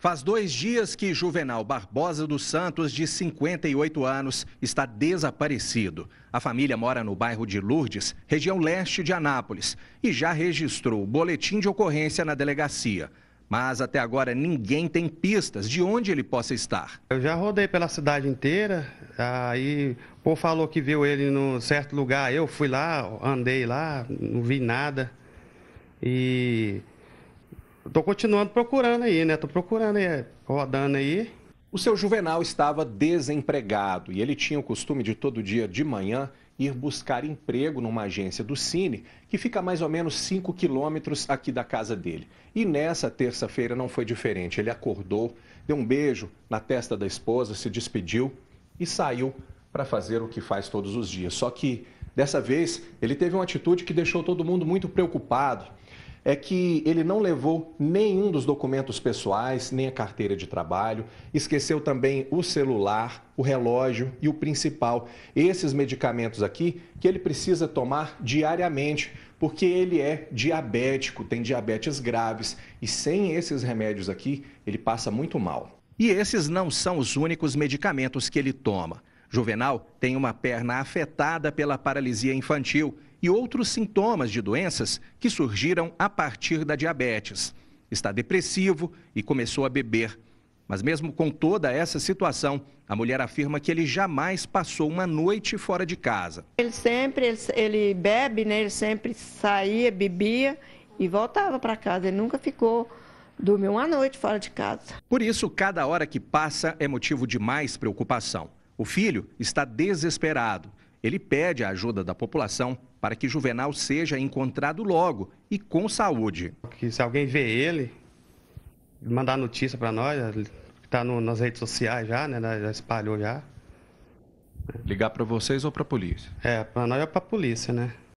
Faz dois dias que Juvenal Barbosa dos Santos, de 58 anos, está desaparecido. A família mora no bairro de Lourdes, região leste de Anápolis, e já registrou o boletim de ocorrência na delegacia. Mas até agora ninguém tem pistas de onde ele possa estar. Eu já rodei pela cidade inteira, aí o povo falou que viu ele no certo lugar, eu fui lá, andei lá, não vi nada. E Tô continuando procurando aí, né? Tô procurando aí, rodando aí. O seu Juvenal estava desempregado e ele tinha o costume de todo dia de manhã ir buscar emprego numa agência do Cine, que fica a mais ou menos 5 quilômetros aqui da casa dele. E nessa terça-feira não foi diferente. Ele acordou, deu um beijo na testa da esposa, se despediu e saiu para fazer o que faz todos os dias. Só que dessa vez ele teve uma atitude que deixou todo mundo muito preocupado é que ele não levou nenhum dos documentos pessoais, nem a carteira de trabalho, esqueceu também o celular, o relógio e o principal, esses medicamentos aqui que ele precisa tomar diariamente, porque ele é diabético, tem diabetes graves e sem esses remédios aqui, ele passa muito mal. E esses não são os únicos medicamentos que ele toma. Juvenal tem uma perna afetada pela paralisia infantil e outros sintomas de doenças que surgiram a partir da diabetes. Está depressivo e começou a beber. Mas, mesmo com toda essa situação, a mulher afirma que ele jamais passou uma noite fora de casa. Ele sempre ele, ele bebe, né? ele sempre saía, bebia e voltava para casa. Ele nunca ficou, dormiu uma noite fora de casa. Por isso, cada hora que passa é motivo de mais preocupação. O filho está desesperado. Ele pede a ajuda da população para que Juvenal seja encontrado logo e com saúde. Que se alguém vê ele, mandar notícia para nós, está nas redes sociais já, né? Já espalhou já. Ligar para vocês ou para a polícia? É, para nós é para a polícia, né?